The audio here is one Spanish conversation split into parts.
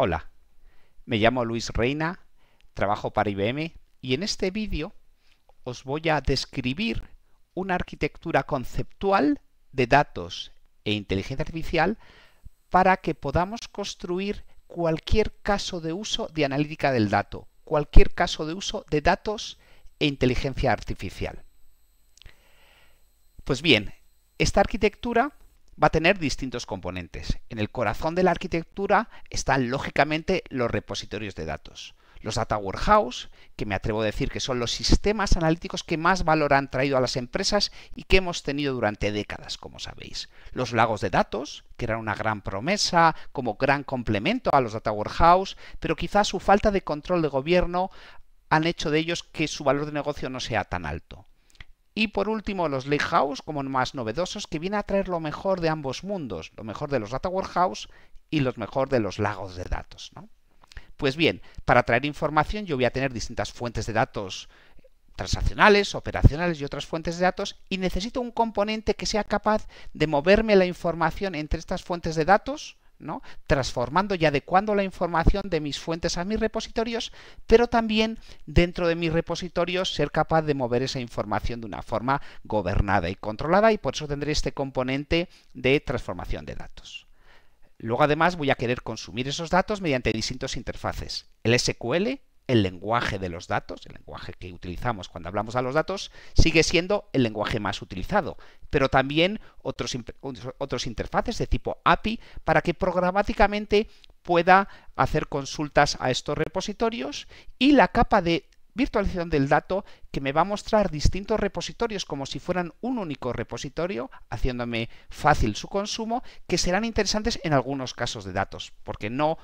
Hola, me llamo Luis Reina, trabajo para IBM y en este vídeo os voy a describir una arquitectura conceptual de datos e inteligencia artificial para que podamos construir cualquier caso de uso de analítica del dato, cualquier caso de uso de datos e inteligencia artificial. Pues bien, esta arquitectura va a tener distintos componentes. En el corazón de la arquitectura están lógicamente los repositorios de datos. Los data warehouse, que me atrevo a decir que son los sistemas analíticos que más valor han traído a las empresas y que hemos tenido durante décadas, como sabéis. Los lagos de datos, que eran una gran promesa, como gran complemento a los data warehouse, pero quizás su falta de control de gobierno han hecho de ellos que su valor de negocio no sea tan alto. Y por último, los Lighthouse, como más novedosos, que viene a traer lo mejor de ambos mundos, lo mejor de los Data Warehouse y lo mejor de los lagos de datos. Pues bien, para traer información yo voy a tener distintas fuentes de datos eh, transaccionales, operacionales y otras fuentes de datos y necesito un componente que sea capaz de moverme la información entre estas fuentes de datos transformando y adecuando la información de mis fuentes a mis repositorios, pero también dentro de mis repositorios ser capaz de mover esa información de una forma gobernada y controlada y por eso tendré este componente de transformación de datos. Luego además voy a querer consumir esos datos mediante distintas interfaces, el SQL el lenguaje de los datos, el lenguaje que utilizamos cuando hablamos a los datos, sigue siendo el lenguaje más utilizado, pero también otros, otros interfaces de tipo API para que programáticamente pueda hacer consultas a estos repositorios y la capa de virtualización del dato que me va a mostrar distintos repositorios como si fueran un único repositorio, haciéndome fácil su consumo, que serán interesantes en algunos casos de datos, porque no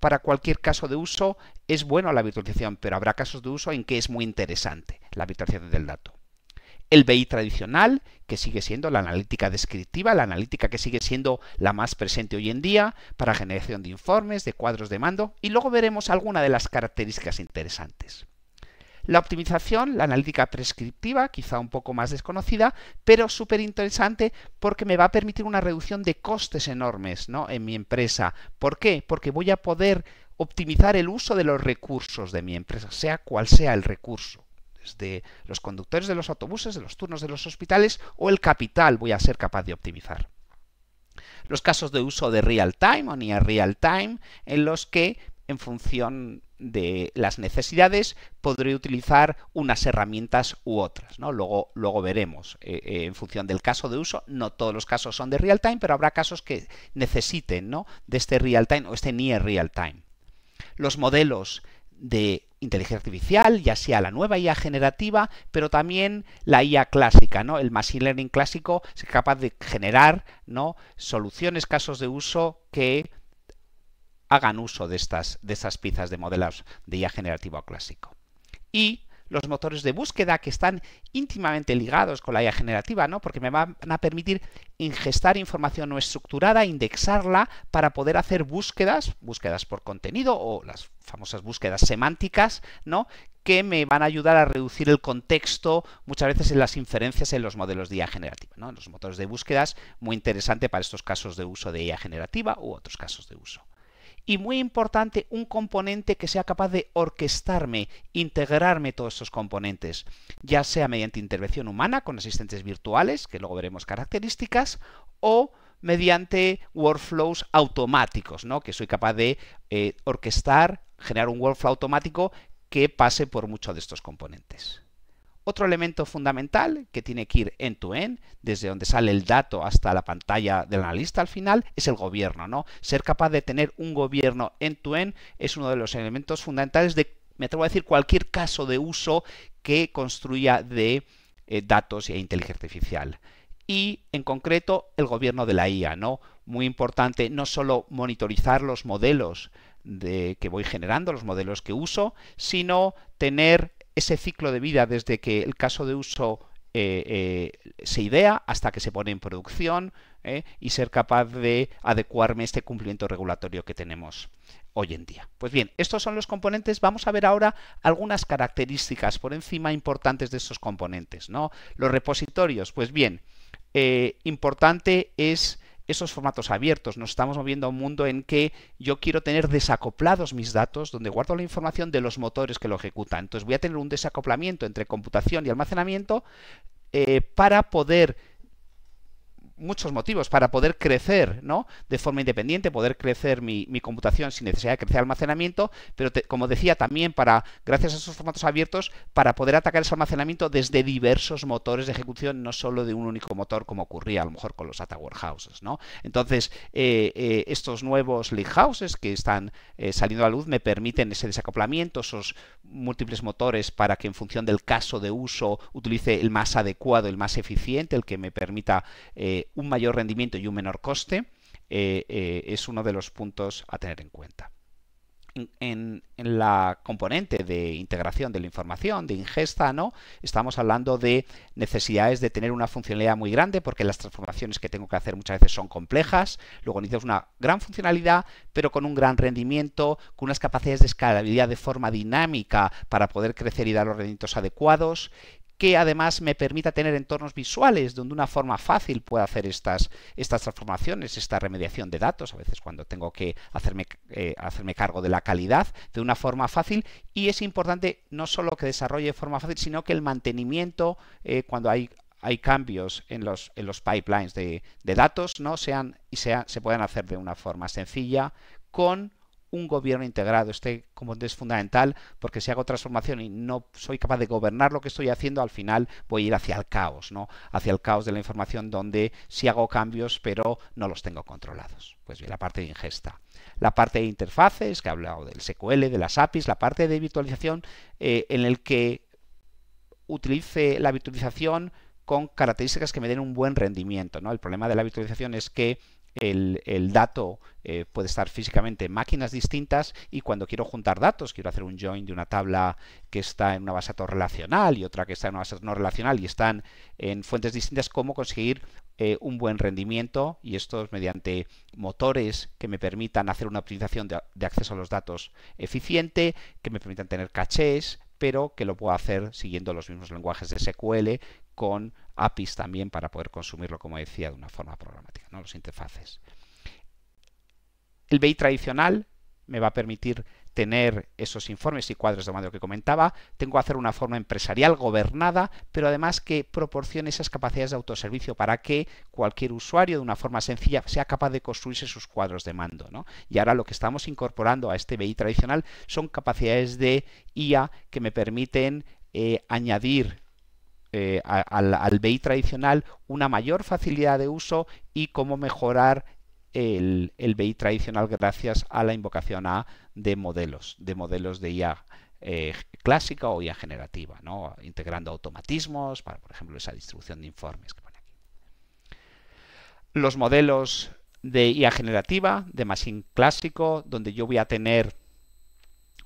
para cualquier caso de uso es bueno la virtualización, pero habrá casos de uso en que es muy interesante la virtualización del dato. El BI tradicional, que sigue siendo la analítica descriptiva, la analítica que sigue siendo la más presente hoy en día para generación de informes, de cuadros de mando, y luego veremos algunas de las características interesantes. La optimización, la analítica prescriptiva, quizá un poco más desconocida, pero súper interesante porque me va a permitir una reducción de costes enormes ¿no? en mi empresa. ¿Por qué? Porque voy a poder optimizar el uso de los recursos de mi empresa, sea cual sea el recurso desde los conductores de los autobuses, de los turnos de los hospitales o el capital voy a ser capaz de optimizar los casos de uso de real time o near real time, en los que en función de las necesidades, podré utilizar unas herramientas u otras. ¿no? Luego, luego veremos eh, eh, en función del caso de uso. No todos los casos son de real time, pero habrá casos que necesiten ¿no? de este real time o este near real time. Los modelos de inteligencia artificial, ya sea la nueva IA generativa, pero también la IA clásica, ¿no? El machine learning clásico es capaz de generar, ¿no? soluciones, casos de uso que hagan uso de estas, de piezas de modelos de IA generativa clásico. Y los motores de búsqueda que están íntimamente ligados con la IA generativa, ¿no? Porque me van a permitir ingestar información no estructurada, indexarla para poder hacer búsquedas, búsquedas por contenido o las famosas búsquedas semánticas, ¿no? que me van a ayudar a reducir el contexto muchas veces en las inferencias en los modelos de IA generativa, ¿no? los motores de búsquedas muy interesante para estos casos de uso de IA generativa u otros casos de uso y muy importante un componente que sea capaz de orquestarme, integrarme todos estos componentes, ya sea mediante intervención humana con asistentes virtuales, que luego veremos características, o mediante workflows automáticos, ¿no? que soy capaz de eh, orquestar, generar un workflow automático que pase por muchos de estos componentes. Otro elemento fundamental que tiene que ir en tu end desde donde sale el dato hasta la pantalla del analista al final, es el gobierno. ¿no? Ser capaz de tener un gobierno en to end es uno de los elementos fundamentales de, me atrevo a decir, cualquier caso de uso que construya de eh, datos e inteligencia artificial. Y en concreto el gobierno de la IA, ¿no? Muy importante no solo monitorizar los modelos de, que voy generando, los modelos que uso, sino tener ese ciclo de vida desde que el caso de uso eh, eh, se idea hasta que se pone en producción eh, y ser capaz de adecuarme a este cumplimiento regulatorio que tenemos hoy en día. Pues bien, estos son los componentes. Vamos a ver ahora algunas características por encima importantes de estos componentes. ¿no? Los repositorios, pues bien, importante es esos formatos abiertos. Nos estamos moviendo a un mundo en que yo quiero tener desacoplados mis datos, donde guardo la información de los motores que lo ejecutan. Entonces voy a tener un desacoplamiento entre computación y almacenamiento eh, para poder muchos motivos para poder crecer ¿no? de forma independiente, poder crecer mi, computación sin necesidad de crecer almacenamiento, pero como decía, también para, gracias a esos formatos abiertos, para poder atacar ese almacenamiento desde diversos motores de ejecución, no solo de un único motor como ocurría a lo mejor con los data Warehouses. ¿no? Entonces, eh, eh, estos nuevos lighthouses houses que están eh, saliendo a la luz me permiten ese desacoplamiento, esos múltiples motores para que en función del caso de uso utilice el más adecuado, el más eficiente, el que me permita un mayor rendimiento y un menor coste eh, eh, es uno de los puntos a tener en cuenta. En, la componente de integración de la información, de ingesta, ¿no? Estamos hablando de necesidades de tener una funcionalidad muy grande, porque las transformaciones que tengo que hacer muchas veces son complejas. Luego necesitas una gran funcionalidad, pero con un gran rendimiento, con unas capacidades de escalabilidad de forma dinámica para poder crecer y dar los rendimientos adecuados que además me permita tener entornos visuales donde una forma fácil pueda hacer estas, estas transformaciones, esta remediación de datos, a veces cuando tengo que hacerme, eh, hacerme cargo de la calidad, de una forma fácil. Y es importante no solo que desarrolle de forma fácil, sino que el mantenimiento, eh, cuando hay hay cambios en los, en los pipelines de, datos, ¿no? Sean y se puedan hacer de una forma sencilla con un gobierno integrado. Este componente es fundamental porque si hago transformación y no soy capaz de gobernar lo que estoy haciendo, al final voy a ir hacia el caos, ¿no? Hacia el caos de la información donde sí hago cambios, pero no los tengo controlados. Pues bien, la parte de ingesta. La parte de interfaces, que he hablado del SQL, de las APIs, la parte de virtualización eh, en el que utilice la virtualización con características que me den un buen rendimiento. ¿no? El problema de la virtualización es que el, dato eh, puede estar físicamente en máquinas distintas y cuando quiero juntar datos, quiero hacer un join de una tabla que está en una base de datos relacional y otra que está en una base no relacional y están en fuentes distintas, cómo conseguir eh, un buen rendimiento y esto es mediante motores que me permitan hacer una optimización de, acceso a los datos eficiente, que me permitan tener cachés, pero que lo puedo hacer siguiendo los mismos lenguajes de SQL con APIs también para poder consumirlo, como decía, de una forma programática, ¿no? los interfaces. El BI tradicional me va a permitir tener esos informes y cuadros de mando que comentaba, tengo que hacer una forma empresarial gobernada, pero además que proporcione esas capacidades de autoservicio para que cualquier usuario de una forma sencilla sea capaz de construirse sus cuadros de mando. ¿no? Y ahora lo que estamos incorporando a este BI tradicional son capacidades de IA que me permiten eh, añadir eh, al, BI tradicional una mayor facilidad de uso y cómo mejorar el, BI tradicional gracias a la invocación A de modelos, de modelos de IA eh, clásica o IA generativa, integrando automatismos para, por ejemplo, esa distribución de informes que aquí. Los modelos de IA generativa, de machine clásico, donde yo voy a tener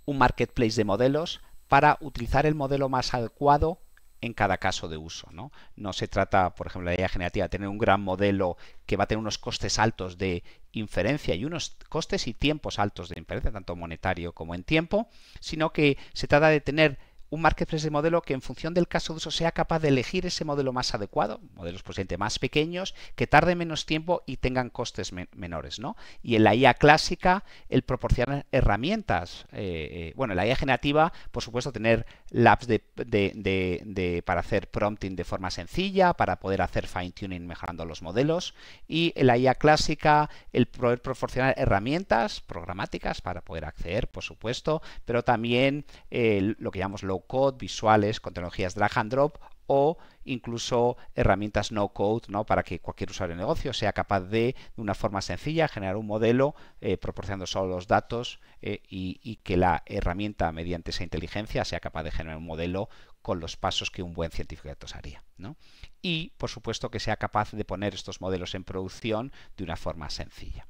un marketplace de modelos para utilizar el modelo más adecuado en cada caso de uso. ¿no? no se trata, por ejemplo, la idea generativa, de tener un gran modelo que va a tener unos costes altos de inferencia y unos costes y tiempos altos de inferencia, tanto monetario como en tiempo, sino que se trata de tener un marketplace de modelo que en función del caso de uso sea capaz de elegir ese modelo más adecuado, modelos posiblemente pues, más pequeños, que tarde menos tiempo y tengan costes menores. ¿no? Y en la IA clásica, el proporcionar herramientas, eh, eh, bueno, en la IA generativa, por supuesto, tener labs de, de, para hacer prompting de forma sencilla, para poder hacer fine-tuning mejorando los modelos, y en la IA clásica, el poder proporcionar herramientas programáticas para poder acceder, por supuesto, pero también eh, lo que llamamos low code visuales, con tecnologías drag and drop o incluso herramientas no code ¿no? para que cualquier usuario de negocio sea capaz de, de una forma sencilla, generar un modelo eh, proporcionando solo los datos eh, y, que la herramienta, mediante esa inteligencia, sea capaz de generar un modelo con los pasos que un buen científico de datos haría. ¿no? Y, por supuesto, que sea capaz de poner estos modelos en producción de una forma sencilla.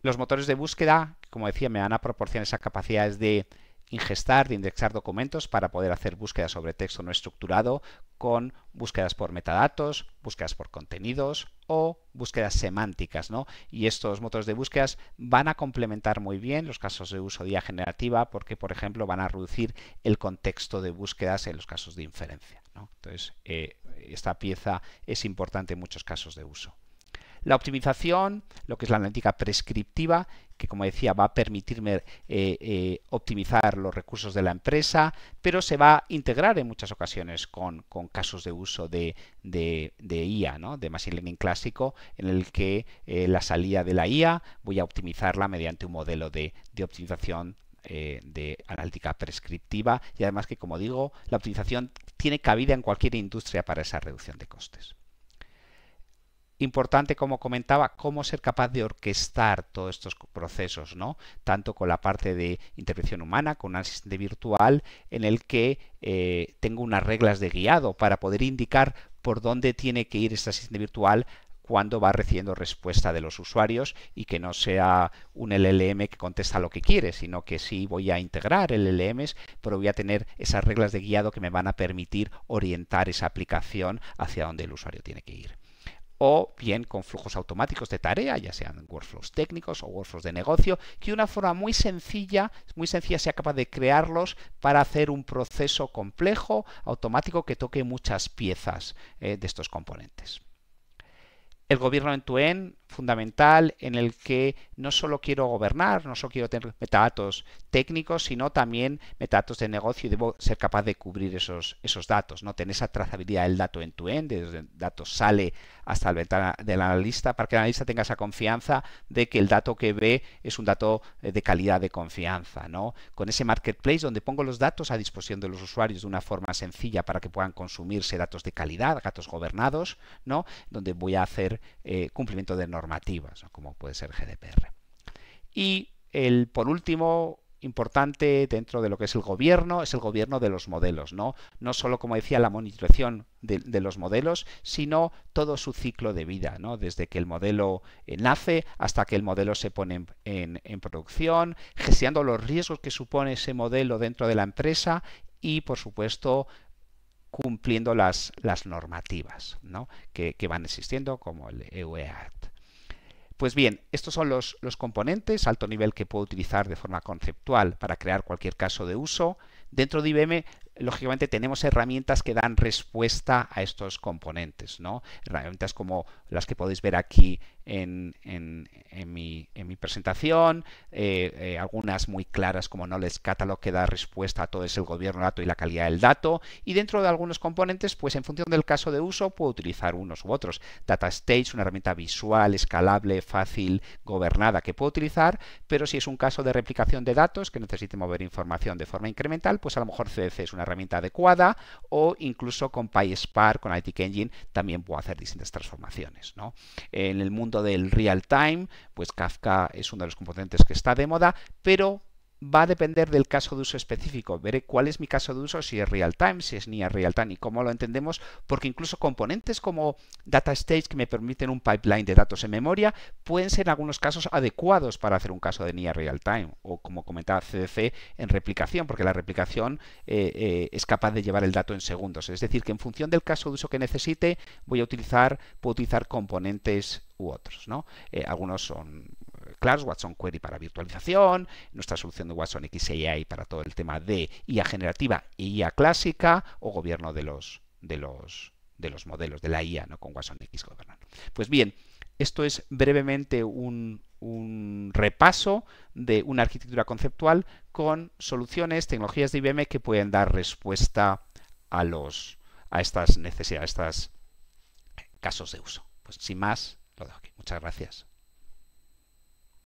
Los motores de búsqueda, como decía, me van a proporcionar esas capacidades de ingestar, de indexar documentos para poder hacer búsquedas sobre texto no estructurado con búsquedas por metadatos, búsquedas por contenidos o búsquedas semánticas. ¿no? Y estos motores de búsquedas van a complementar muy bien los casos de uso IA generativa porque, por ejemplo, van a reducir el contexto de búsquedas en los casos de inferencia. Entonces, eh, esta pieza es importante en muchos casos de uso. La optimización, lo que es la analítica prescriptiva, que como decía va a permitirme eh, eh, optimizar los recursos de la empresa, pero se va a integrar en muchas ocasiones con, casos de uso de, IA, ¿no? de Machine Learning clásico, en el que eh, la salida de la IA voy a optimizarla mediante un modelo de, de optimización de analítica prescriptiva y además que, como digo, la optimización tiene cabida en cualquier industria para esa reducción de costes importante, como comentaba, cómo ser capaz de orquestar todos estos procesos, ¿no? Tanto con la parte de intervención humana, con un asistente virtual, en el que eh, tengo unas reglas de guiado para poder indicar por dónde tiene que ir este asistente virtual cuando va recibiendo respuesta de los usuarios y que no sea un LLM que contesta lo que quiere, sino que sí voy a integrar LLMs, pero voy a tener esas reglas de guiado que me van a permitir orientar esa aplicación hacia donde el usuario tiene que ir o bien con flujos automáticos de tarea, ya sean workflows técnicos o workflows de negocio, que una forma muy sencilla, muy sencilla sea capaz de crearlos para hacer un proceso complejo, automático, que toque muchas piezas eh, de estos componentes el gobierno en tu en fundamental en el que no solo quiero gobernar, no solo quiero tener metadatos técnicos, sino también metadatos de negocio y debo ser capaz de cubrir esos, esos datos, no tener esa trazabilidad del dato en tu end, desde el dato sale hasta la ventana del analista, para que el analista tenga esa confianza de que el dato que ve es un dato eh, de calidad de confianza, ¿no? Con ese marketplace donde pongo los datos a disposición de los usuarios de una forma sencilla para que puedan consumirse datos de calidad, datos gobernados, ¿no? Donde voy a hacer eh, cumplimiento de normativas, como puede ser GDPR. Y el, por último, importante dentro de lo que es el gobierno es el gobierno de los modelos, ¿no? No solo, como decía, la monitorización de, los modelos, sino todo su ciclo de vida, ¿no? Desde que el modelo eh, nace hasta que el modelo se pone en, en, producción, gestionando los riesgos que supone ese modelo dentro de la empresa y, por supuesto, cumpliendo las, normativas que, van existiendo, como el euat e Pues bien, estos son los, los componentes alto nivel que puedo utilizar de forma conceptual para crear cualquier caso de uso. Dentro de IBM, lógicamente, tenemos herramientas que dan respuesta a estos componentes, ¿no? Herramientas como las que podéis ver aquí en, mi, presentación, eh, eh, algunas muy claras como Knowledge Catalog que da respuesta a todo ese gobierno de dato y la calidad del dato, y dentro de algunos componentes, pues en función del caso de uso, puedo utilizar unos u otros. Data Stage, una herramienta visual, escalable, fácil, gobernada que puedo utilizar, pero si es un caso de replicación de datos que necesite mover información de forma incremental, pues a lo mejor CDC es una herramienta adecuada o incluso con PySpar, con ITK Engine, también puedo hacer distintas transformaciones. ¿no? En el mundo del real time, pues Kafka es uno de los componentes que está de moda, pero va a depender del caso de uso específico. Veré cuál es mi caso de uso, si es real time, si es near real time y cómo lo entendemos, porque incluso componentes como data stage que me permiten un pipeline de datos en memoria pueden ser en algunos casos adecuados para hacer un caso de ni real time o como comentaba CDC en replicación, porque la replicación eh, eh, es capaz de llevar el dato en segundos. Es decir, que en función del caso de uso que necesite, voy a utilizar, puedo utilizar componentes u otros. ¿no? Eh, algunos son Class, Watson Query para virtualización, nuestra solución de Watson XAI para todo el tema de IA generativa e IA clásica o gobierno de los, de los, de los modelos de la IA ¿no? con Watson X Governance. Pues bien, esto es brevemente un, repaso de una arquitectura conceptual con soluciones, tecnologías de IBM que pueden dar respuesta a, los, a estas necesidades, a estos casos de uso. Pues sin más, lo dejo aquí. Muchas gracias.